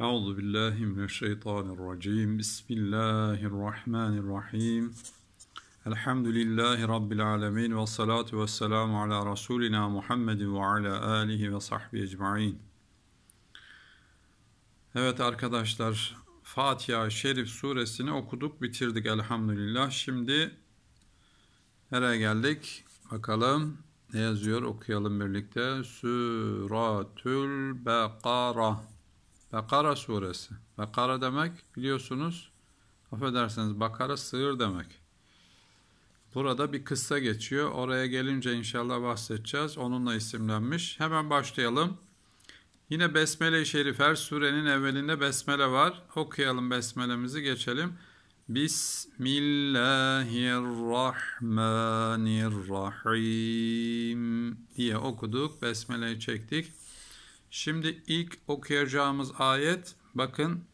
Euzu billahi mineşşeytanirracim. Bismillahirrahmanirrahim. Elhamdülillahi rabbil alamin ve salatu vesselamu ala rasulina Muhammedin ve ala alihi ve sahbi ecmaîn. Evet arkadaşlar, Fatiha Şerif suresini okuduk, bitirdik elhamdülillah. Şimdi nereye geldik? Bakalım ne yazıyor? Okuyalım birlikte. Sûratül Bekara. Bakara suresi. Bakara demek biliyorsunuz affedersiniz Bakara sığır demek. Burada bir kıssa geçiyor. Oraya gelince inşallah bahsedeceğiz. Onunla isimlenmiş. Hemen başlayalım. Yine Besmele-i Şerif her surenin evvelinde besmele var. Okuyalım besmelemizi geçelim. Bismillahirrahmanirrahim diye okuduk. Besmeleyi çektik. Şimdi ilk okuyacağımız ayet bakın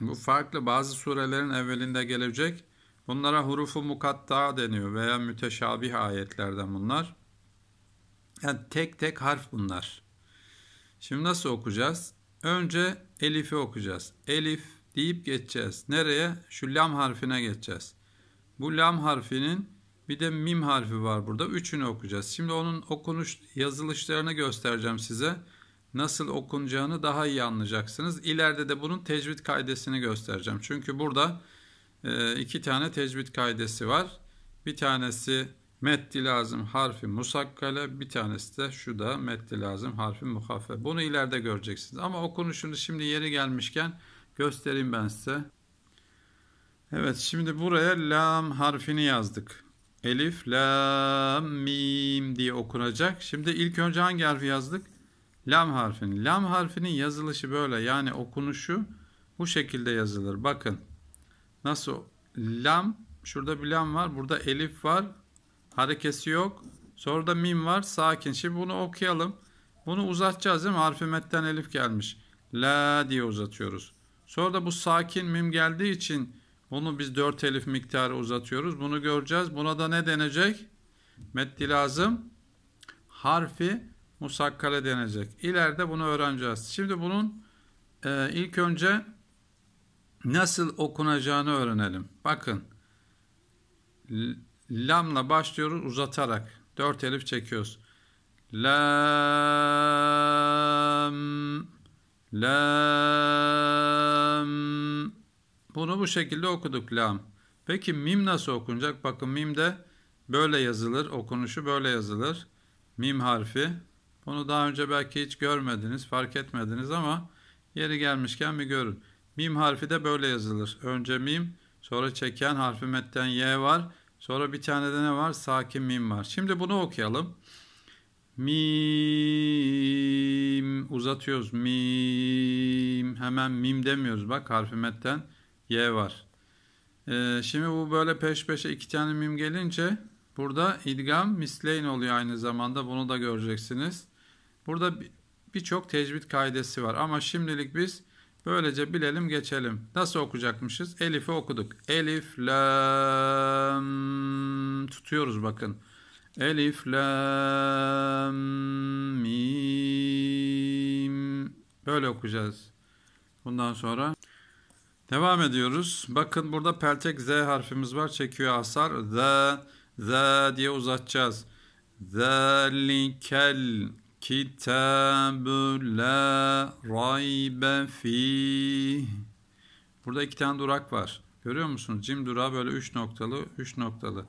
bu farklı bazı surelerin evvelinde gelecek. Bunlara hurufu mukatta deniyor veya müteşabih ayetlerden bunlar. Yani tek tek harf bunlar. Şimdi nasıl okuyacağız? Önce Elif'i okuyacağız. Elif deyip geçeceğiz. Nereye? Şu lam harfine geçeceğiz. Bu lam harfinin bir de mim harfi var burada. Üçünü okuyacağız. Şimdi onun okunuş yazılışlarını göstereceğim size nasıl okunacağını daha iyi anlayacaksınız. İleride de bunun tecvid kaidesini göstereceğim. Çünkü burada e, iki tane tecvid kaidesi var. Bir tanesi metti lazım harfi musakkale bir tanesi de şu da metti lazım harfi muhaffe. Bunu ileride göreceksiniz ama okunuşunu şimdi yeri gelmişken göstereyim ben size. Evet şimdi buraya lam harfini yazdık. Elif, lam, mim diye okunacak. Şimdi ilk önce hangi harfi yazdık? Lam harfinin. Lam harfinin yazılışı böyle yani okunuşu bu şekilde yazılır. Bakın nasıl lam şurada bir lam var burada elif var harekesi yok. Sonra da mim var sakin. Şimdi bunu okuyalım. Bunu uzatacağız değil mi? Harfi elif gelmiş. La diye uzatıyoruz. Sonra da bu sakin mim geldiği için bunu biz 4 elif miktarı uzatıyoruz. Bunu göreceğiz. Buna da ne denecek? Metti lazım. Harfi musakkale denecek. İleride bunu öğreneceğiz. Şimdi bunun e, ilk önce nasıl okunacağını öğrenelim. Bakın lamla başlıyoruz uzatarak. Dört elif çekiyoruz. Lam Lam Bunu bu şekilde okuduk lam. Peki mim nasıl okunacak? Bakın mim de böyle yazılır. Okunuşu böyle yazılır. Mim harfi bunu daha önce belki hiç görmediniz, fark etmediniz ama yeri gelmişken bir görün. Mim harfi de böyle yazılır. Önce mim, sonra çeken harfi metten y var. Sonra bir tane de ne var? Sakin mim var. Şimdi bunu okuyalım. Mim uzatıyoruz. Mim hemen mim demiyoruz. Bak harfi metten y var. Ee, şimdi bu böyle peş peşe iki tane mim gelince burada idgam misleyn oluyor aynı zamanda. Bunu da göreceksiniz. Burada birçok tecvid kaidesi var ama şimdilik biz böylece bilelim geçelim. Nasıl okuyacakmışız? Elif'i okuduk. Elif, lam tutuyoruz bakın. Elif, lam, mim. Böyle okuyacağız. Bundan sonra devam ediyoruz. Bakın burada peltek Z harfimiz var. Çekiyor asar. Z, Z diye uzatacağız. Zelikel Kitabü la raybe fi. Burada iki tane durak var. Görüyor musunuz? Cim durağı böyle üç noktalı, üç noktalı.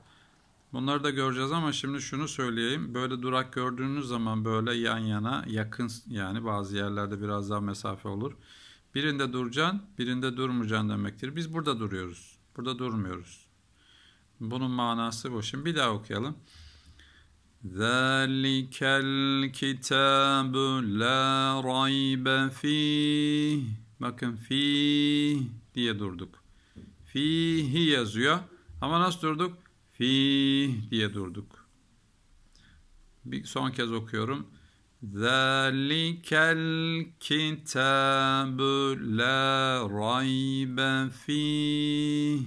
Bunları da göreceğiz ama şimdi şunu söyleyeyim. Böyle durak gördüğünüz zaman böyle yan yana yakın yani bazı yerlerde biraz daha mesafe olur. Birinde duracaksın, birinde durmayacaksın demektir. Biz burada duruyoruz. Burada durmuyoruz. Bunun manası bu. Şimdi bir daha okuyalım. ذلك الكتاب لا رaybe فيه bakın fi diye durduk. Fihi yazıyor ama nasıl durduk? Fi diye durduk. Bir son kez okuyorum. Zalikel kitabu la raybe fi.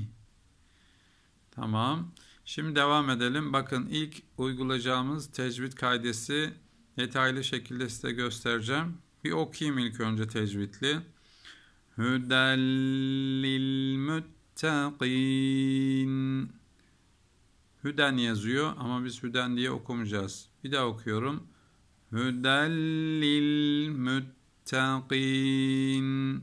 Tamam. Şimdi devam edelim. Bakın ilk uygulayacağımız tecvid kaidesi detaylı şekilde size göstereceğim. Bir okuyayım ilk önce tecvidli. Hüdellil müttegin. Hüden yazıyor ama biz hüden diye okumayacağız. Bir daha okuyorum. Hüdellil müttegin.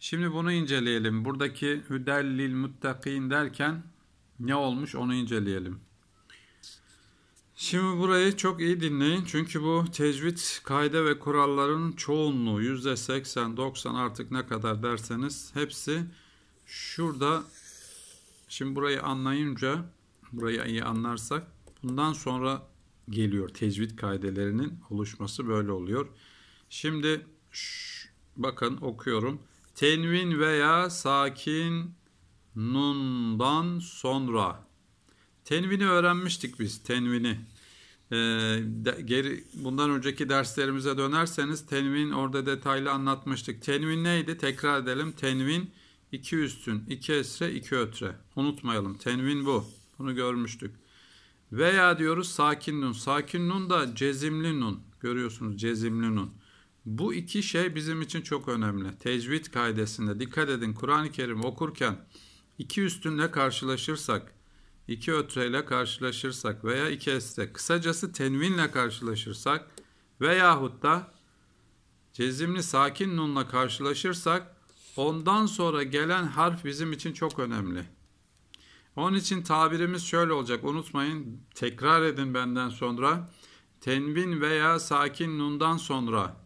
Şimdi bunu inceleyelim. Buradaki hüdellil müttegin derken ne olmuş onu inceleyelim. Şimdi burayı çok iyi dinleyin çünkü bu tecvid kaide ve kuralların çoğunluğu yüzde %80-90 artık ne kadar derseniz hepsi şurada şimdi burayı anlayınca burayı iyi anlarsak bundan sonra geliyor tecvid kaydelerinin oluşması böyle oluyor. Şimdi şş, bakın okuyorum. Tenvin veya sakin Nundan sonra. Tenvini öğrenmiştik biz. Tenvini. Ee, de, geri bundan önceki derslerimize dönerseniz tenvin orada detaylı anlatmıştık. Tenvin neydi? Tekrar edelim. Tenvin iki üstün, iki esre, iki ötre. Unutmayalım. Tenvin bu. Bunu görmüştük. Veya diyoruz sakin nun. Sakin nun da cezimli nun. Görüyorsunuz cezimli nun. Bu iki şey bizim için çok önemli. Tecvid kaidesinde dikkat edin Kur'an-ı Kerim okurken İki üstünle karşılaşırsak, iki ötreyle karşılaşırsak veya iki este, kısacası tenvinle karşılaşırsak veyahut da cezimli sakin nunla karşılaşırsak ondan sonra gelen harf bizim için çok önemli. Onun için tabirimiz şöyle olacak. Unutmayın tekrar edin benden sonra. Tenvin veya sakin nundan sonra.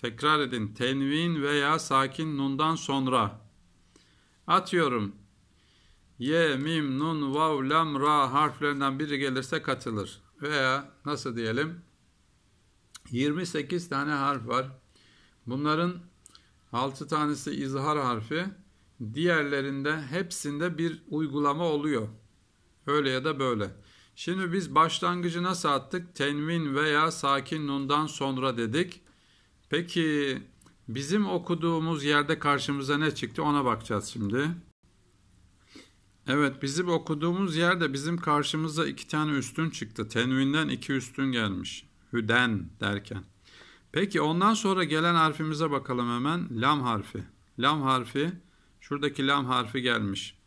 Tekrar edin. Tenvin veya sakin nundan sonra. Atıyorum. Ye, mim, nun, vav, lam, ra harflerinden biri gelirse katılır. Veya nasıl diyelim? 28 tane harf var. Bunların 6 tanesi izhar harfi. Diğerlerinde hepsinde bir uygulama oluyor. Öyle ya da böyle. Şimdi biz başlangıcı nasıl attık? Tenvin veya sakin nundan sonra dedik. Peki Bizim okuduğumuz yerde karşımıza ne çıktı ona bakacağız şimdi. Evet bizim okuduğumuz yerde bizim karşımıza iki tane üstün çıktı. Tenvinden iki üstün gelmiş. Hüden derken. Peki ondan sonra gelen harfimize bakalım hemen. Lam harfi. Lam harfi. Şuradaki lam harfi gelmiş.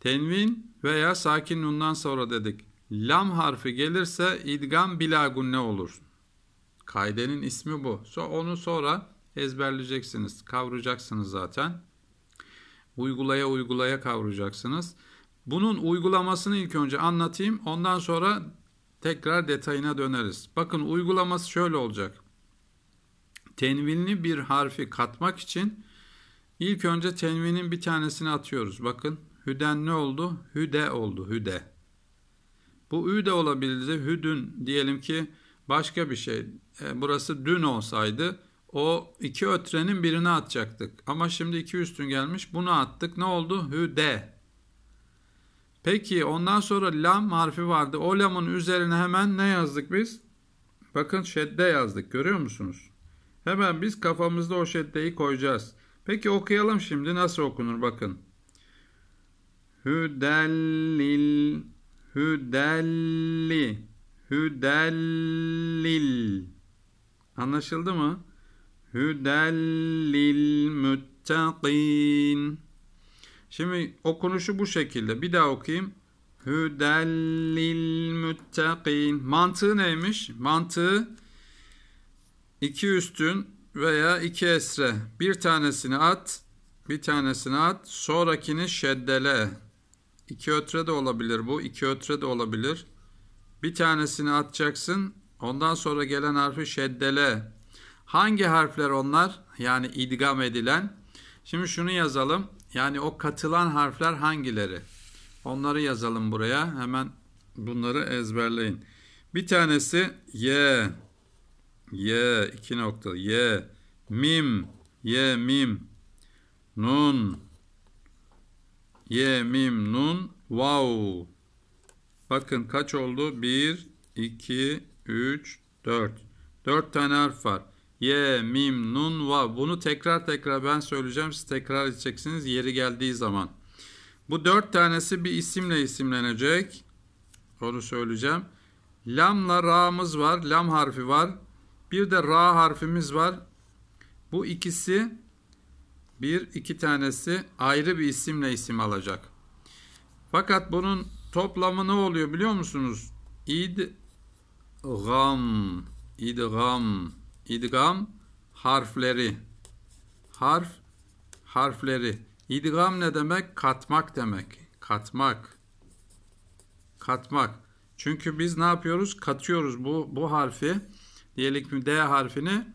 Tenvin veya sakin nundan sonra dedik. Lam harfi gelirse idgam bilagun ne olur. Kaidenin ismi bu. onu sonra ezberleyeceksiniz, kavrayacaksınız zaten. Uygulaya uygulaya kavrayacaksınız. Bunun uygulamasını ilk önce anlatayım. Ondan sonra tekrar detayına döneriz. Bakın uygulaması şöyle olacak. Tenvinli bir harfi katmak için ilk önce tenvinin bir tanesini atıyoruz. Bakın hüden ne oldu? Hüde oldu. Hüde. Bu ü de olabilirdi. Hüdün diyelim ki başka bir şey. E, burası dün olsaydı o iki ötrenin birini atacaktık. Ama şimdi iki üstün gelmiş. Bunu attık. Ne oldu? Hüde. Peki ondan sonra lam harfi vardı. O lamın üzerine hemen ne yazdık biz? Bakın şedde yazdık. Görüyor musunuz? Hemen biz kafamızda o şeddeyi koyacağız. Peki okuyalım şimdi nasıl okunur bakın. Hüdellil Hüdelli Hüdellil Anlaşıldı mı? Hüdel lil müttakîn. Şimdi okunuşu bu şekilde. Bir daha okuyayım. Hüdel lil müttakîn. Mantığı neymiş? Mantığı iki üstün veya iki esre. Bir tanesini at, bir tanesini at, sonrakini şeddele. İki ötre de olabilir bu, iki ötre de olabilir. Bir tanesini atacaksın, ondan sonra gelen harfi şeddele. Hangi harfler onlar? Yani idgam edilen. Şimdi şunu yazalım. Yani o katılan harfler hangileri? Onları yazalım buraya. Hemen bunları ezberleyin. Bir tanesi Y. Y. iki nokta. Y. Mim. Y. Mim. Nun. Y. Mim. Nun. Vav. Bakın kaç oldu? 1, 2, 3, 4. Dört tane harf var. Ye, mim, nun, va. Bunu tekrar tekrar ben söyleyeceğim. Siz tekrar edeceksiniz yeri geldiği zaman. Bu dört tanesi bir isimle isimlenecek. Onu söyleyeceğim. Lamla ra'mız var. Lam harfi var. Bir de ra harfimiz var. Bu ikisi bir iki tanesi ayrı bir isimle isim alacak. Fakat bunun toplamı ne oluyor biliyor musunuz? İdgam. İdgam. İdgam harfleri. Harf harfleri. İdgam ne demek? Katmak demek. Katmak. Katmak. Çünkü biz ne yapıyoruz? Katıyoruz bu bu harfi. Diyelim ki D harfini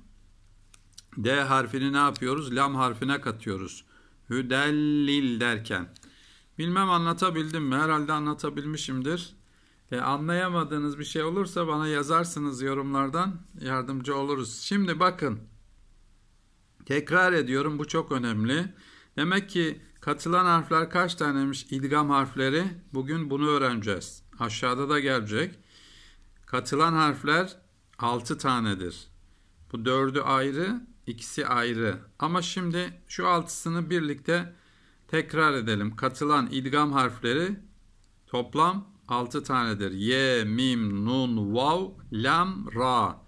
D harfini ne yapıyoruz? Lam harfine katıyoruz. Hüdellil derken. Bilmem anlatabildim mi? Herhalde anlatabilmişimdir e, anlayamadığınız bir şey olursa bana yazarsınız yorumlardan yardımcı oluruz. Şimdi bakın tekrar ediyorum bu çok önemli. Demek ki katılan harfler kaç tanemiş idgam harfleri bugün bunu öğreneceğiz. Aşağıda da gelecek. Katılan harfler 6 tanedir. Bu dördü ayrı, ikisi ayrı. Ama şimdi şu altısını birlikte tekrar edelim. Katılan idgam harfleri toplam 6 tanedir. Ye, mim, nun, vav, lam, ra.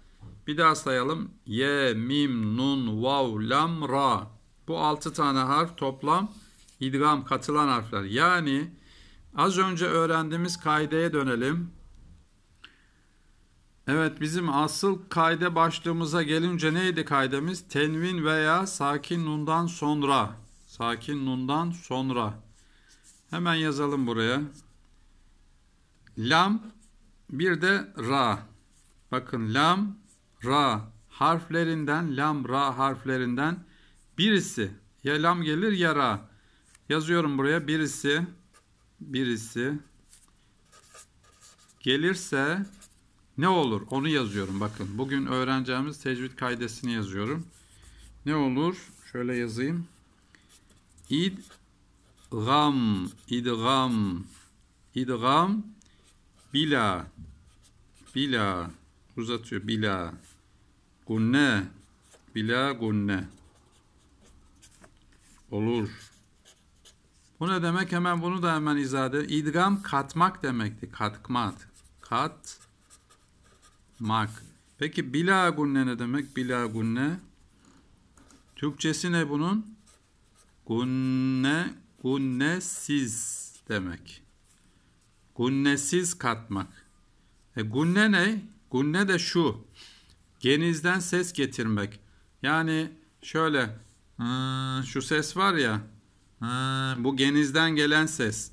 Bir daha sayalım. Ye, mim, nun, vav, lam, ra. Bu 6 tane harf toplam idgam katılan harfler. Yani az önce öğrendiğimiz kaideye dönelim. Evet bizim asıl kaide başlığımıza gelince neydi kaidemiz? Tenvin veya sakin nundan sonra. Sakin nundan sonra. Hemen yazalım buraya lam bir de ra. Bakın lam, ra harflerinden, lam, ra harflerinden birisi. Ya lam gelir ya ra. Yazıyorum buraya birisi, birisi gelirse ne olur? Onu yazıyorum bakın. Bugün öğreneceğimiz tecvid kaidesini yazıyorum. Ne olur? Şöyle yazayım. İd gam, idgam, idgam bila bila uzatıyor bila gunne bila gunne olur. Bu ne demek? Hemen bunu da hemen izah edelim. İdgam katmak demekti. Kat, mak. Peki bila gunne ne demek? Bila gunne. Türkçesi ne bunun? Gunne, gunnesiz demek. Gunnesiz katmak. E, gunne ne? Gunne de şu. Genizden ses getirmek. Yani şöyle şu ses var ya bu genizden gelen ses.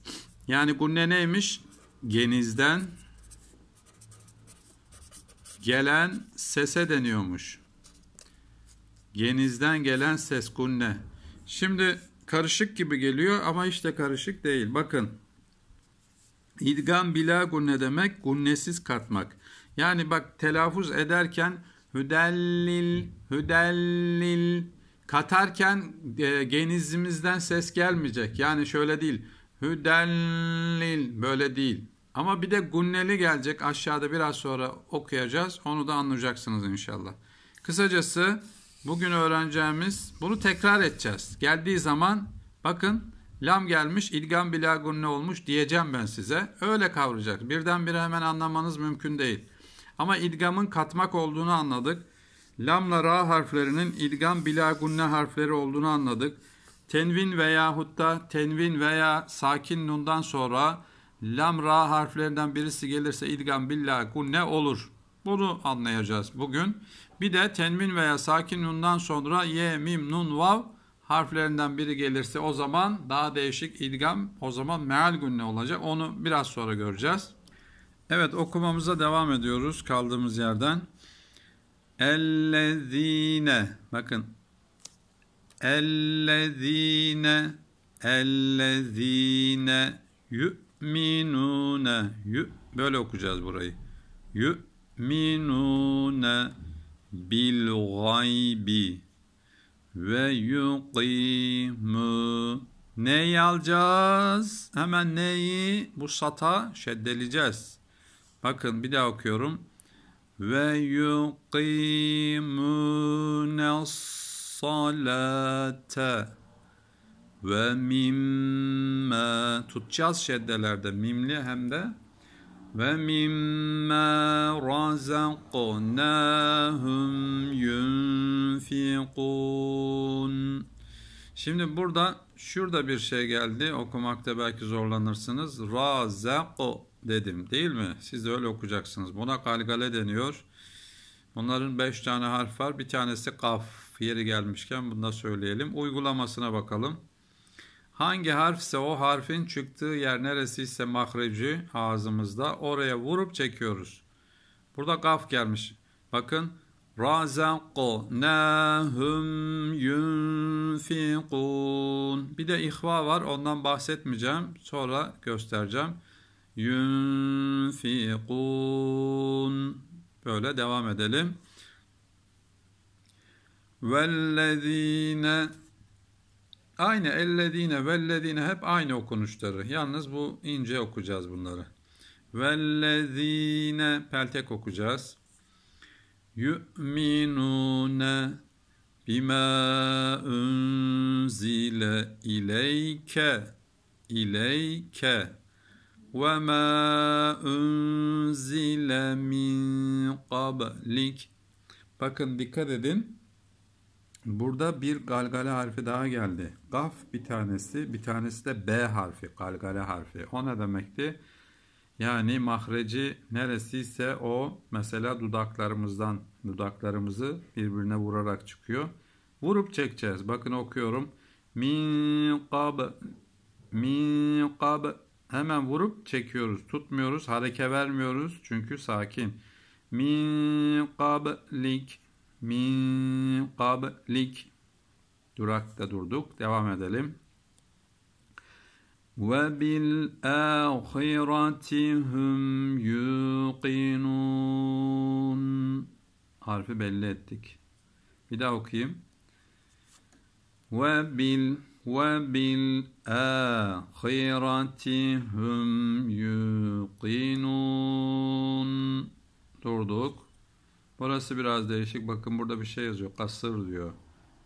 Yani gunne neymiş? Genizden gelen sese deniyormuş. Genizden gelen ses gunne. Şimdi karışık gibi geliyor ama işte karışık değil. Bakın. İdgam bila gunne demek gunnesiz katmak. Yani bak telaffuz ederken hüdellil, hüdellil katarken e, genizimizden ses gelmeyecek. Yani şöyle değil. Hüdellil böyle değil. Ama bir de gunneli gelecek. Aşağıda biraz sonra okuyacağız. Onu da anlayacaksınız inşallah. Kısacası bugün öğreneceğimiz bunu tekrar edeceğiz. Geldiği zaman bakın Lam gelmiş, ilgam bilagun ne olmuş diyeceğim ben size. Öyle kavrayacak. Birdenbire hemen anlamanız mümkün değil. Ama ilgamın katmak olduğunu anladık. Lamla ra harflerinin ilgam bilagunne harfleri olduğunu anladık. Tenvin veya hutta tenvin veya sakin nundan sonra lam ra harflerinden birisi gelirse ilgam billagunne olur. Bunu anlayacağız bugün. Bir de tenvin veya sakin nundan sonra ye mim nun vav harflerinden biri gelirse o zaman daha değişik idgam o zaman meal günne olacak. Onu biraz sonra göreceğiz. Evet okumamıza devam ediyoruz kaldığımız yerden. Ellezine bakın. Ellezine ellezine yu'minune yu böyle okuyacağız burayı. Yu'minune bil gaybi ve yuqimu Neyi alacağız? Hemen neyi? Bu sata şeddeleyeceğiz. Bakın bir daha okuyorum. Ve yuqimune salate ve mimme tutacağız şeddelerde mimli hem de وَمِمَّا رَزَقْنَاهُمْ يُنْفِقُونَ Şimdi burada şurada bir şey geldi. Okumakta belki zorlanırsınız. Razak dedim değil mi? Siz de öyle okuyacaksınız. Buna galgale deniyor. Bunların beş tane harf var. Bir tanesi kaf yeri gelmişken bunu da söyleyelim. Uygulamasına bakalım. Hangi harfse o harfin çıktığı yer neresiyse mahreci ağzımızda oraya vurup çekiyoruz. Burada kaf gelmiş. Bakın razaqnahum yunfikun. Bir de ihva var. Ondan bahsetmeyeceğim. Sonra göstereceğim. Yunfikun. Böyle devam edelim. Vellezine Aynı ellezine vellezine hep aynı okunuşları. Yalnız bu ince okuyacağız bunları. Vellezine peltek okuyacağız. Yu'minune bima unzile ileyke ileyke ve ma unzile min qablik Bakın dikkat edin. Burada bir galgale harfi daha geldi. Gaf bir tanesi, bir tanesi de B harfi, galgale harfi. O ne demekti? Yani mahreci neresiyse o mesela dudaklarımızdan, dudaklarımızı birbirine vurarak çıkıyor. Vurup çekeceğiz. Bakın okuyorum. Min qab, min Hemen vurup çekiyoruz, tutmuyoruz, hareke vermiyoruz çünkü sakin. Min qablik, min qablik durakta durduk devam edelim ve bil ahiretihim yuqinun harfi belli ettik bir daha okuyayım ve bil ve bil ahiretihim yuqinun durduk Burası biraz değişik. Bakın burada bir şey yazıyor. Kasır diyor.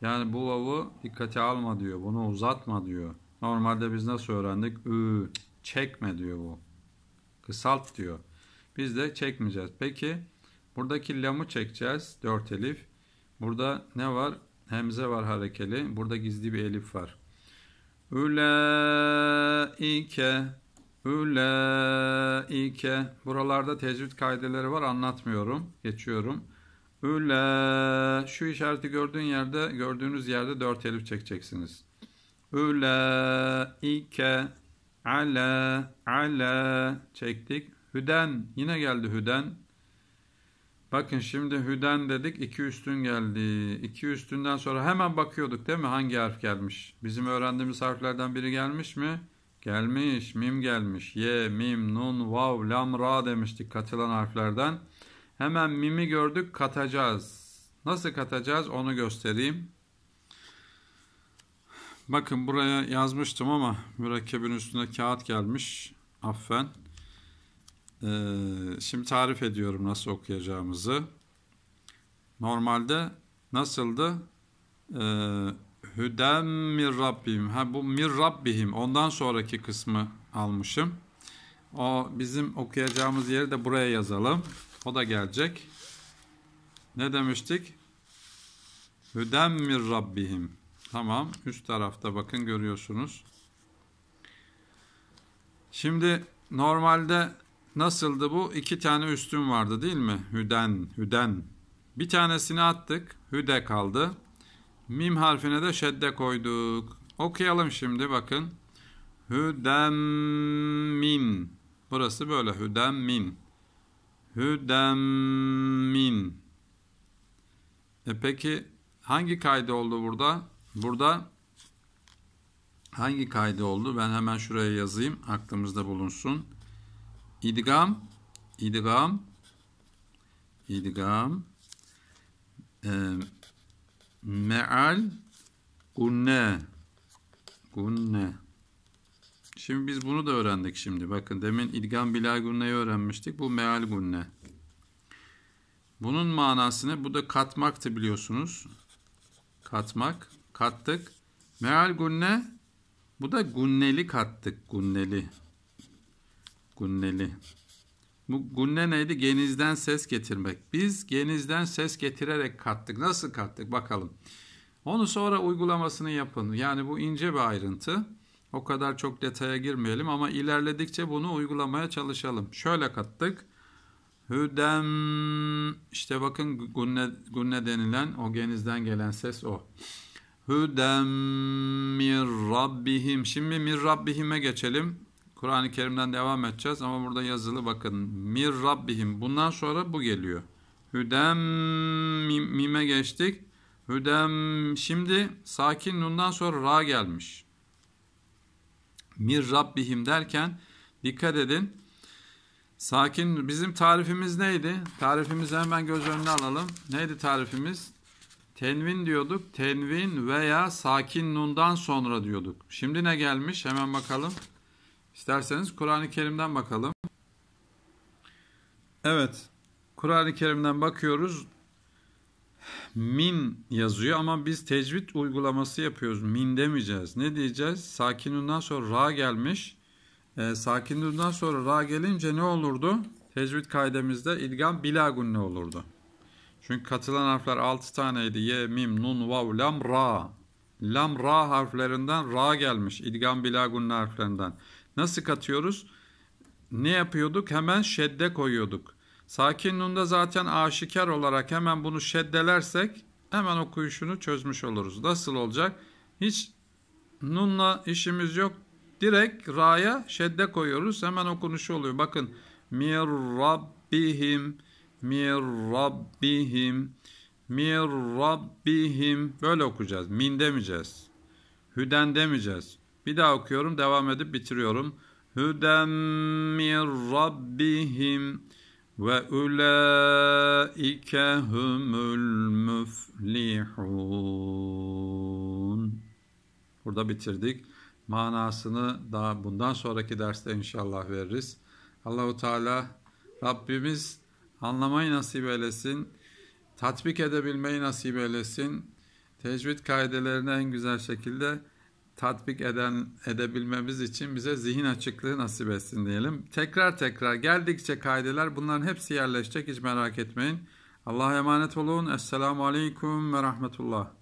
Yani bu vavu dikkate alma diyor. Bunu uzatma diyor. Normalde biz nasıl öğrendik? Ü, çekme diyor bu. Kısalt diyor. Biz de çekmeyeceğiz. Peki buradaki lamı çekeceğiz. Dört elif. Burada ne var? Hemze var harekeli. Burada gizli bir elif var. Ülaike Üleike. Buralarda tecvid kaideleri var anlatmıyorum. Geçiyorum. Üle. Şu işareti gördüğün yerde, gördüğünüz yerde dört elif çekeceksiniz. Üleike. Ala. Ala. Çektik. Hüden. Yine geldi hüden. Bakın şimdi hüden dedik. iki üstün geldi. İki üstünden sonra hemen bakıyorduk değil mi? Hangi harf gelmiş? Bizim öğrendiğimiz harflerden biri gelmiş mi? Gelmiş, mim gelmiş. Ye, mim, nun, vav, lam, ra demiştik katılan harflerden. Hemen mimi gördük, katacağız. Nasıl katacağız onu göstereyim. Bakın buraya yazmıştım ama mürekkebin üstüne kağıt gelmiş. Affen. Ee, şimdi tarif ediyorum nasıl okuyacağımızı. Normalde nasıldı? Ee, Hüden min Rabbim. Ha bu Mir Rabbihim. Ondan sonraki kısmı almışım. O bizim okuyacağımız yeri de buraya yazalım. O da gelecek. Ne demiştik? Hüden min Rabbihim. Tamam. Üst tarafta bakın görüyorsunuz. Şimdi normalde nasıldı bu? İki tane üstüm vardı değil mi? Hüden, hüden. Bir tanesini attık. Hüde kaldı. Mim harfine de şedde koyduk. Okuyalım şimdi bakın. Hüdemmin. Burası böyle hüdemmin. Hüdemmin. E peki hangi kaydı oldu burada? Burada hangi kaydı oldu? Ben hemen şuraya yazayım. Aklımızda bulunsun. İdgam, idgam, idgam. Ee, meal gunne gunne Şimdi biz bunu da öğrendik şimdi. Bakın demin ilgan bila gunneyi öğrenmiştik. Bu meal gunne. Bunun manasını bu da katmaktı biliyorsunuz. Katmak, kattık. Meal gunne bu da gunneli kattık, gunneli. Gunneli. Bu gunne neydi? Genizden ses getirmek. Biz genizden ses getirerek kattık. Nasıl kattık bakalım. Onu sonra uygulamasını yapın. Yani bu ince bir ayrıntı. O kadar çok detaya girmeyelim ama ilerledikçe bunu uygulamaya çalışalım. Şöyle kattık. Hüdem işte bakın gunne, gunne denilen o genizden gelen ses o. Hüdem mir rabbihim. Şimdi mir rabbihime geçelim. Kur'an-ı Kerim'den devam edeceğiz ama burada yazılı bakın. Mir Rabbihim. Bundan sonra bu geliyor. Hüdem mime geçtik. Hüdem şimdi sakin nundan sonra ra gelmiş. Mir Rabbihim derken dikkat edin. Sakin bizim tarifimiz neydi? Tarifimizi hemen göz önüne alalım. Neydi tarifimiz? Tenvin diyorduk. Tenvin veya sakin nundan sonra diyorduk. Şimdi ne gelmiş? Hemen bakalım. İsterseniz Kur'an-ı Kerim'den bakalım. Evet, Kur'an-ı Kerim'den bakıyoruz. Min yazıyor ama biz tecvid uygulaması yapıyoruz. Min demeyeceğiz. Ne diyeceğiz? Sakinundan sonra ra gelmiş. E, ee, sakinundan sonra ra gelince ne olurdu? Tecvid kaidemizde ilgam bilagun ne olurdu? Çünkü katılan harfler 6 taneydi. Ye, mim, nun, vav, lam, ra. Lam, ra harflerinden ra gelmiş. İdgam bilagun harflerinden. Nasıl katıyoruz? Ne yapıyorduk? Hemen şedde koyuyorduk. Sakin nunda zaten aşikar olarak hemen bunu şeddelersek hemen okuyuşunu çözmüş oluruz. Nasıl olacak? Hiç nunla işimiz yok. Direkt ra'ya şedde koyuyoruz. Hemen okunuşu oluyor. Bakın mir rabbihim mir rabbihim mir rabbihim böyle okuyacağız. Min demeyeceğiz. Hüden demeyeceğiz. Bir daha okuyorum. Devam edip bitiriyorum. Hüdem min rabbihim ve ulaike humul müflihun. Burada bitirdik. Manasını daha bundan sonraki derste inşallah veririz. Allahu Teala Rabbimiz anlamayı nasip eylesin. Tatbik edebilmeyi nasip eylesin. Tecvid kaidelerine en güzel şekilde tatbik eden edebilmemiz için bize zihin açıklığı nasip etsin diyelim. Tekrar tekrar geldikçe kaydeler bunların hepsi yerleşecek hiç merak etmeyin. Allah'a emanet olun. Esselamu Aleyküm ve Rahmetullah.